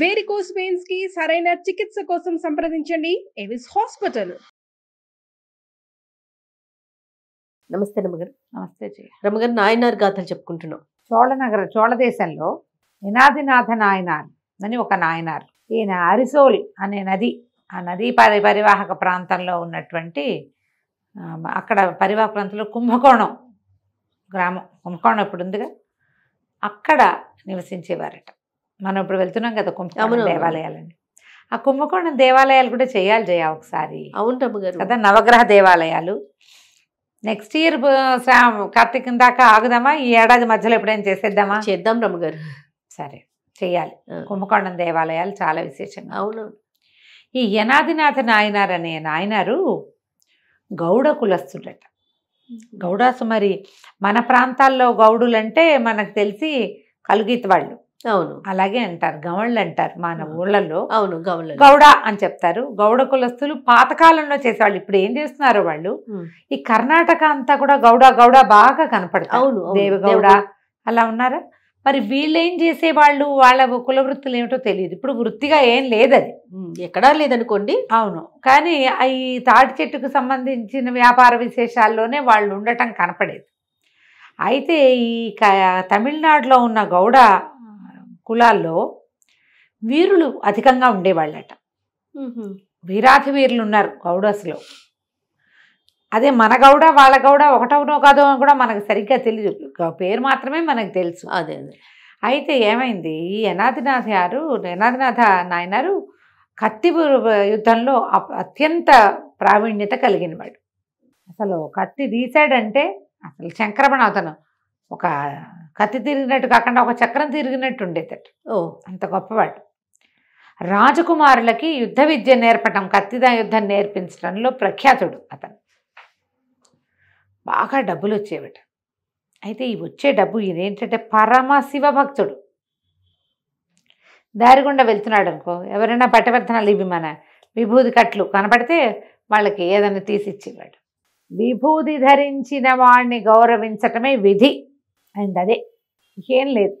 varicose pains కి సరైన చికిత్స కోసం సంప్రదించండి ఎవిస్ హాస్పిటల్ నమస్తే రమగారు నమస్తే రమగారు నాయనార్ గాథలు చెప్పుకుంటున్నాం చోళనగర చోళదేశంలో నినాదినాథ నాయనార్ అని ఒక నాయనార్ ఈయన అరిసోల్ అనే నది ఆ నదీ పరి పరివాహక ప్రాంతంలో ఉన్నటువంటి అక్కడ పరివాహక ప్రాంతంలో కుంభకోణం గ్రామం కుంభకోణం ఇప్పుడు ఉందిగా అక్కడ నివసించేవారట మనం ఇప్పుడు వెళ్తున్నాం కదా కుంభకోణం దేవాలయాలని ఆ కుంభకోణం దేవాలయాలు కూడా చేయాలి జయా ఒకసారి గారు కదా నవగ్రహ దేవాలయాలు నెక్స్ట్ ఇయర్ కార్తీక కార్తీకం దాకా ఆగుదామా ఈ ఏడాది మధ్యలో ఎప్పుడైనా చేసేద్దామా చేద్దాం రమ్మగారు సరే చేయాలి కుంభకోణం దేవాలయాలు చాలా విశేషంగా అవును ఈ యనాదినాథ నాయనార్ అనే నాయనారు గౌడ కులస్తుండట గౌడాసు మరి మన ప్రాంతాల్లో గౌడులంటే మనకు తెలిసి కలుగీత వాళ్ళు అవును అలాగే అంటారు గవళ్ళు అంటారు మన ఊళ్ళలో అవును గవళ్ళు గౌడ అని చెప్తారు గౌడ కులస్తులు పాతకాలంలో చేసేవాళ్ళు ఇప్పుడు ఏం చేస్తున్నారు వాళ్ళు ఈ కర్ణాటక అంతా కూడా గౌడ గౌడ బాగా కనపడతారు అవును దేవగౌడ అలా ఉన్నారా మరి వీళ్ళేం చేసేవాళ్ళు వాళ్ళ కుల వృత్తులు ఏమిటో తెలియదు ఇప్పుడు వృత్తిగా ఏం లేదని ఎక్కడా లేదనుకోండి అవును కానీ ఈ తాటి చెట్టుకు సంబంధించిన వ్యాపార విశేషాల్లోనే వాళ్ళు ఉండటం కనపడేది అయితే ఈ తమిళనాడులో ఉన్న గౌడ కులాల్లో వీరులు అధికంగా ఉండేవాళ్ళట వీరాధి వీరులు ఉన్నారు గౌడస్లో అదే మన గౌడ వాళ్ళ గౌడ ఒకటవనో కాదో అని కూడా మనకు సరిగ్గా తెలియదు పేరు మాత్రమే మనకు తెలుసు అదే అయితే ఏమైంది ఈ యనాదినాథ్ గారు యనాదినాథ నాయనారు కత్తి యుద్ధంలో అత్యంత ప్రావీణ్యత కలిగినవాడు అసలు కత్తి తీశాడంటే అసలు శంకరమణ అతను ఒక కత్తి తిరిగినట్టు కాకుండా ఒక చక్రం తిరిగినట్టు ఉండేదట ఓ అంత గొప్పవాడు రాజకుమారులకి యుద్ధ విద్య నేర్పటం కత్తిదా యుద్ధం నేర్పించడంలో ప్రఖ్యాతుడు అతను బాగా డబ్బులు వచ్చేవిట అయితే ఈ వచ్చే డబ్బు ఇదేంటంటే శివ భక్తుడు దారిగుండా వెళ్తున్నాడు అనుకో ఎవరైనా పట్టవర్ధనాలు ఇవి మన విభూది కట్లు కనపడితే వాళ్ళకి ఏదైనా తీసిచ్చేవాడు విభూది ధరించిన వాడిని గౌరవించటమే విధి అండ్ అదే ఏం లేదు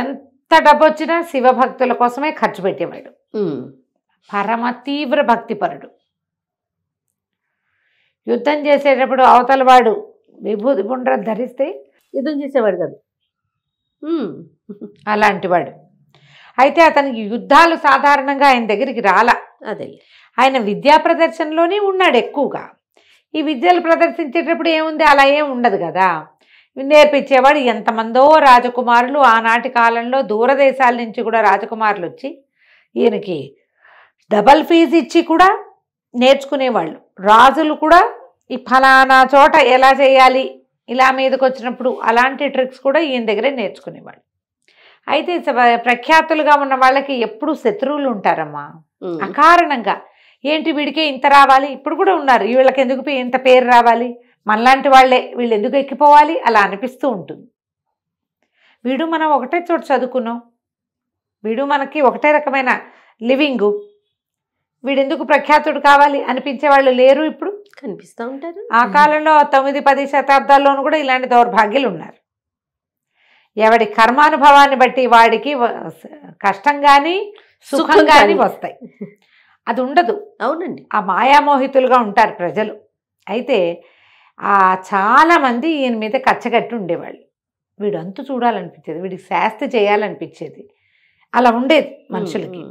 ఎంత డబ్బు వచ్చినా శివభక్తుల కోసమే ఖర్చు పెట్టేవాడు పరమ తీవ్ర భక్తిపరుడు యుద్ధం చేసేటప్పుడు అవతల వాడు విభూతి పుండ్ర ధరిస్తే యుద్ధం చేసేవాడు కాదు అలాంటివాడు అయితే అతనికి యుద్ధాలు సాధారణంగా ఆయన దగ్గరికి రాల అదే ఆయన విద్యా ప్రదర్శనలోనే ఉన్నాడు ఎక్కువగా ఈ విద్యలు ప్రదర్శించేటప్పుడు ఏముంది అలా ఏం ఉండదు కదా నేర్పించేవాడు ఎంతమందో రాజకుమారులు ఆనాటి కాలంలో దూరదేశాల నుంచి కూడా రాజకుమారులు వచ్చి ఈయనకి డబల్ ఫీజు ఇచ్చి కూడా నేర్చుకునేవాళ్ళు రాజులు కూడా ఈ ఫలానా చోట ఎలా చేయాలి ఇలా మీదకి వచ్చినప్పుడు అలాంటి ట్రిక్స్ కూడా ఈయన దగ్గరే నేర్చుకునేవాళ్ళు అయితే ప్రఖ్యాతులుగా ఉన్న వాళ్ళకి ఎప్పుడు శత్రువులు ఉంటారమ్మా అకారణంగా ఏంటి వీడికే ఇంత రావాలి ఇప్పుడు కూడా ఉన్నారు వీళ్ళకి ఎందుకు ఇంత పేరు రావాలి మనలాంటి వాళ్ళే వీళ్ళు ఎందుకు ఎక్కిపోవాలి అలా అనిపిస్తూ ఉంటుంది వీడు మనం ఒకటే చోటు చదువుకున్నాం వీడు మనకి ఒకటే రకమైన లివింగు వీడెందుకు ప్రఖ్యాతుడు కావాలి అనిపించే వాళ్ళు లేరు ఇప్పుడు కనిపిస్తూ ఉంటారు ఆ కాలంలో తొమ్మిది పది శతాబ్దాల్లోనూ కూడా ఇలాంటి దౌర్భాగ్యులు ఉన్నారు ఎవడి కర్మానుభవాన్ని బట్టి వాడికి కష్టం కానీ సుఖం కానీ వస్తాయి అది ఉండదు అవునండి ఆ మాయామోహితులుగా ఉంటారు ప్రజలు అయితే చాలామంది ఈయన మీద కచ్చగట్టి ఉండేవాళ్ళు వీడు అంతు చూడాలనిపించేది వీడికి శాస్తి చేయాలనిపించేది అలా ఉండేది మనుషులకి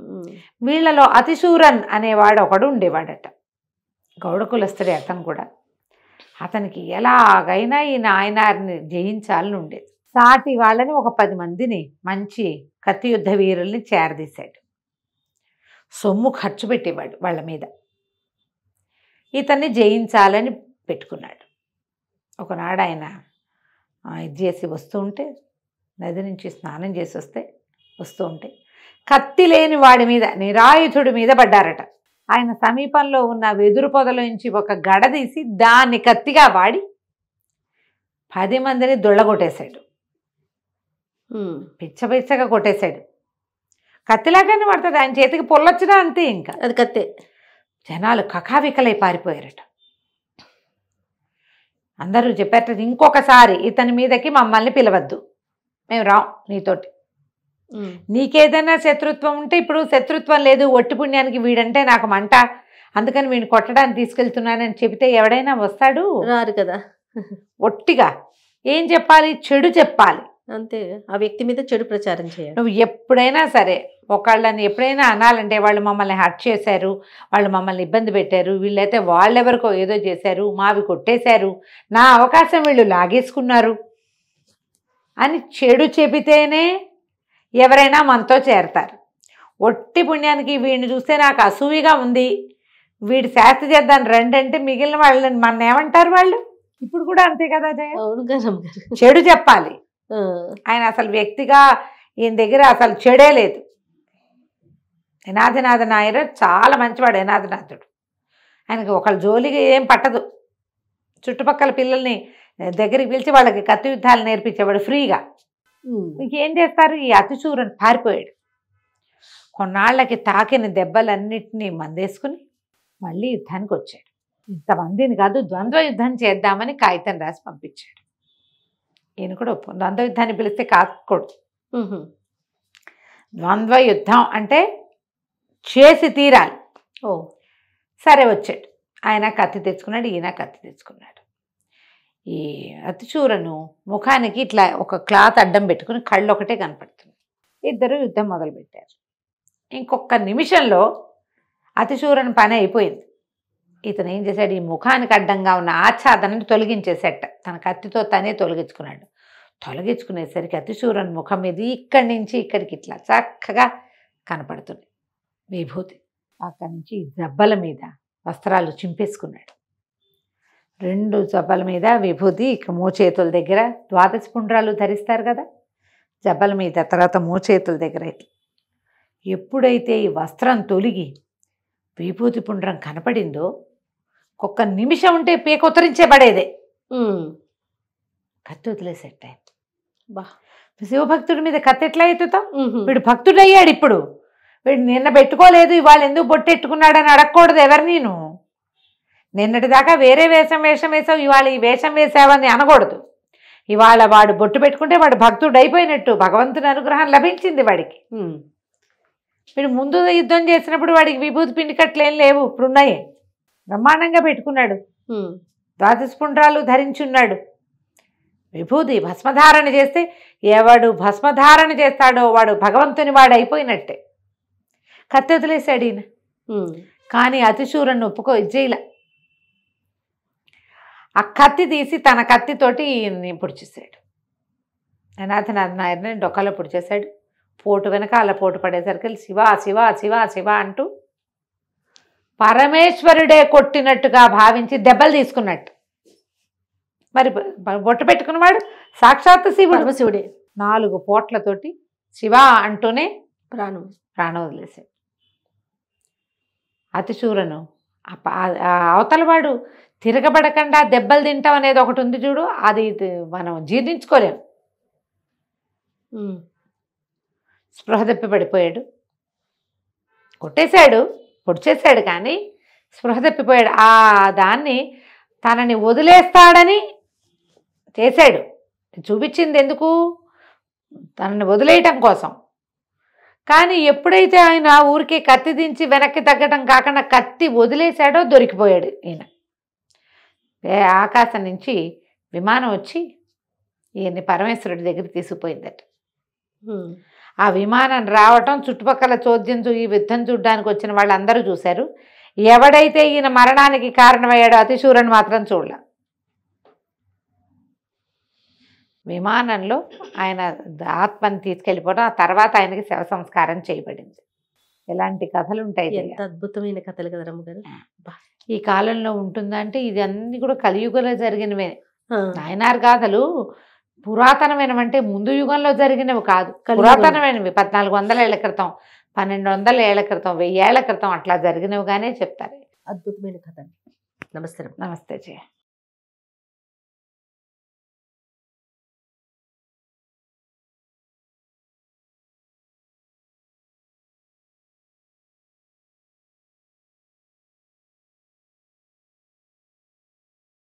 వీళ్ళలో అతిశూరన్ అనేవాడు ఒకడు ఉండేవాడట గౌడ కులస్తుడే అతను కూడా అతనికి ఎలాగైనా ఈ నాయనారిని జయించాలని ఉండేది సాటి వాళ్ళని ఒక పది మందిని మంచి కత్తి యుద్ధ వీరుల్ని చేరదీశాడు సొమ్ము ఖర్చు పెట్టేవాడు వాళ్ళ మీద ఇతన్ని జయించాలని పెట్టుకున్నాడు ఒకనాడు ఆయన ఇది చేసి వస్తూ ఉంటే నది నుంచి స్నానం చేసి వస్తే వస్తూ ఉంటే కత్తి లేని వాడి మీద నిరాయుధుడి మీద పడ్డారట ఆయన సమీపంలో ఉన్న వెదురు పొదలోంచి ఒక గడ తీసి దాన్ని కత్తిగా వాడి పది మందిని దొళ్ళగొట్టేశాడు పిచ్చ పిచ్చగా కొట్టేశాడు కత్తిలాగానే పడుతుంది ఆయన చేతికి పొల్లొచ్చినా అంతే ఇంకా అది కత్తే జనాలు కకావికలై పారిపోయారట అందరూ చెప్పారు ఇంకొకసారి ఇతని మీదకి మమ్మల్ని పిలవద్దు మేము రాం నీతోటి నీకేదైనా శత్రుత్వం ఉంటే ఇప్పుడు శత్రుత్వం లేదు ఒట్టి పుణ్యానికి వీడంటే నాకు మంట అందుకని వీడిని కొట్టడానికి తీసుకెళ్తున్నానని చెబితే ఎవడైనా వస్తాడు రారు కదా ఒట్టిగా ఏం చెప్పాలి చెడు చెప్పాలి అంతే ఆ వ్యక్తి మీద చెడు ప్రచారం చేయాలి నువ్వు ఎప్పుడైనా సరే ఒకళ్ళని ఎప్పుడైనా అనాలంటే వాళ్ళు మమ్మల్ని హర్ట్ చేశారు వాళ్ళు మమ్మల్ని ఇబ్బంది పెట్టారు వీళ్ళైతే వాళ్ళెవరికో ఏదో చేశారు మావి కొట్టేశారు నా అవకాశం వీళ్ళు లాగేసుకున్నారు అని చెడు చెబితేనే ఎవరైనా మనతో చేరతారు ఒట్టి పుణ్యానికి వీడిని చూస్తే నాకు అసూవిగా ఉంది వీడి శాస్త్ర చేద్దాం రెండంటే అంటే మిగిలిన వాళ్ళని మన ఏమంటారు వాళ్ళు ఇప్పుడు కూడా అంతే కదా చెడు చెప్పాలి ఆయన అసలు వ్యక్తిగా ఈయన దగ్గర అసలు చెడే లేదు యనాదినాథ నాయుడు చాలా మంచివాడు యనాదినాథుడు ఆయనకి ఒకళ్ళ జోలికి ఏం పట్టదు చుట్టుపక్కల పిల్లల్ని దగ్గరికి పిలిచి వాళ్ళకి కత్తి యుద్ధాలు నేర్పించేవాడు ఫ్రీగా ఏం చేస్తారు ఈ అతిచూరని పారిపోయాడు కొన్నాళ్ళకి తాకిన దెబ్బలన్నింటినీ మందేసుకుని మళ్ళీ యుద్ధానికి వచ్చాడు ఇంతమందిని కాదు ద్వంద్వ యుద్ధం చేద్దామని కాగితం రాసి పంపించాడు ఈయన కూడా ద్వంద్వ యుద్ధాన్ని పిలిస్తే కాకూడదు ద్వంద్వ యుద్ధం అంటే చేసి తీరాలి ఓ సరే వచ్చాడు ఆయన కత్తి తెచ్చుకున్నాడు ఈయన కత్తి తెచ్చుకున్నాడు ఈ అతిచూరను ముఖానికి ఇట్లా ఒక క్లాత్ అడ్డం పెట్టుకుని కళ్ళు ఒకటే కనపడుతుంది ఇద్దరు యుద్ధం మొదలుపెట్టారు ఇంకొక నిమిషంలో అతిచూరని పని అయిపోయింది ఇతను ఏం చేశాడు ఈ ముఖానికి అడ్డంగా ఉన్న ఆచ్ఛాదనని తొలగించేసేట తన కత్తితో తనే తొలగించుకున్నాడు తొలగించుకునేసరికి అతిచూరని ముఖం మీద ఇక్కడి నుంచి ఇక్కడికి ఇట్లా చక్కగా కనపడుతుంది విభూతి అక్కడి నుంచి జబ్బల మీద వస్త్రాలు చింపేసుకున్నాడు రెండు జబ్బల మీద విభూతి ఇక మోచేతుల దగ్గర ద్వాదశ పుండ్రాలు ధరిస్తారు కదా జబ్బల మీద తర్వాత మోచేతుల దగ్గర ఎప్పుడైతే ఈ వస్త్రం తొలిగి విభూతి పుండ్రం కనపడిందో ఒక్క నిమిషం ఉంటే పీకొతరించేబడేదే కత్తి వదిలేసేట బా శివభక్తుడి మీద కత్తి ఎట్లా అవుతుందో వీడు భక్తుడయ్యాడు ఇప్పుడు నిన్న పెట్టుకోలేదు ఇవాళ ఎందుకు అని అడగకూడదు ఎవరు నేను నిన్నటిదాకా వేరే వేషం వేషం వేసావు ఇవాళ ఈ వేషం వేసావని అనకూడదు ఇవాళ వాడు బొట్టు పెట్టుకుంటే వాడు భక్తుడు అయిపోయినట్టు భగవంతుని అనుగ్రహం లభించింది వాడికి వీడు ముందు యుద్ధం చేసినప్పుడు వాడికి విభూతి పిండి కట్లేం లేవు ఇప్పుడున్నాయి బ్రహ్మాండంగా పెట్టుకున్నాడు ద్వాదశపుండ్రాలు ధరించి ఉన్నాడు విభూతి భస్మధారణ చేస్తే ఎవడు భస్మధారణ చేస్తాడో వాడు భగవంతుని వాడు అయిపోయినట్టే కత్తి వదిలేశాడు ఈయన కానీ అతిశూరణ్ణి ఒప్పుకో జైల ఆ కత్తి తీసి తన కత్తితోటి ఈయన్ని పొడిచేసాడు అనాథనాథ నాయర్ని డొక్కలో పొడిచేశాడు పోటు వెనక అలా పోటు పడేసరికి శివ శివ శివ శివ అంటూ పరమేశ్వరుడే కొట్టినట్టుగా భావించి దెబ్బలు తీసుకున్నట్టు మరి బొట్ట పెట్టుకున్నవాడు సాక్షాత్ శివుడు శివుడే నాలుగు పోట్లతోటి శివ అంటూనే ప్రాణం ప్రాణం వదిలేసాడు అతిశూలను అవతలవాడు తిరగబడకుండా దెబ్బలు తింటాం అనేది ఒకటి ఉంది చూడు అది మనం జీర్ణించుకోలేము స్పృహ తప్పి పడిపోయాడు కొట్టేశాడు పొడిచేశాడు కానీ స్పృహ తప్పిపోయాడు ఆ దాన్ని తనని వదిలేస్తాడని చేశాడు చూపించింది ఎందుకు తనని వదిలేయటం కోసం కానీ ఎప్పుడైతే ఆయన ఊరికే కత్తి దించి వెనక్కి తగ్గడం కాకుండా కత్తి వదిలేశాడో దొరికిపోయాడు ఈయన ఆకాశం నుంచి విమానం వచ్చి ఈయన్ని పరమేశ్వరుడి దగ్గర తీసుకుపోయిందట ఆ విమానం రావటం చుట్టుపక్కల చోద్యం ఈ యుద్ధం చూడ్డానికి వచ్చిన వాళ్ళందరూ చూశారు ఎవడైతే ఈయన మరణానికి కారణమయ్యాడో అతిశూరని మాత్రం చూడలే విమానంలో ఆయన ఆత్మని తీసుకెళ్ళిపోవడం ఆ తర్వాత ఆయనకి శవ సంస్కారం చేయబడింది ఇలాంటి కథలు ఉంటాయి ఎంత అద్భుతమైన కథలు కదా రమ్మగారు ఈ కాలంలో ఉంటుందంటే ఇది అన్ని కూడా కలియుగంలో జరిగినవే నాయనార్ గాథలు పురాతనమైనవి అంటే ముందు యుగంలో జరిగినవి కాదు పురాతనమైనవి పద్నాలుగు వందల ఏళ్ల క్రితం పన్నెండు వందల ఏళ్ల క్రితం వెయ్యేళ్ల క్రితం అట్లా జరిగినవిగానే చెప్తారు అద్భుతమైన కథ నమస్తే నమస్తే జయ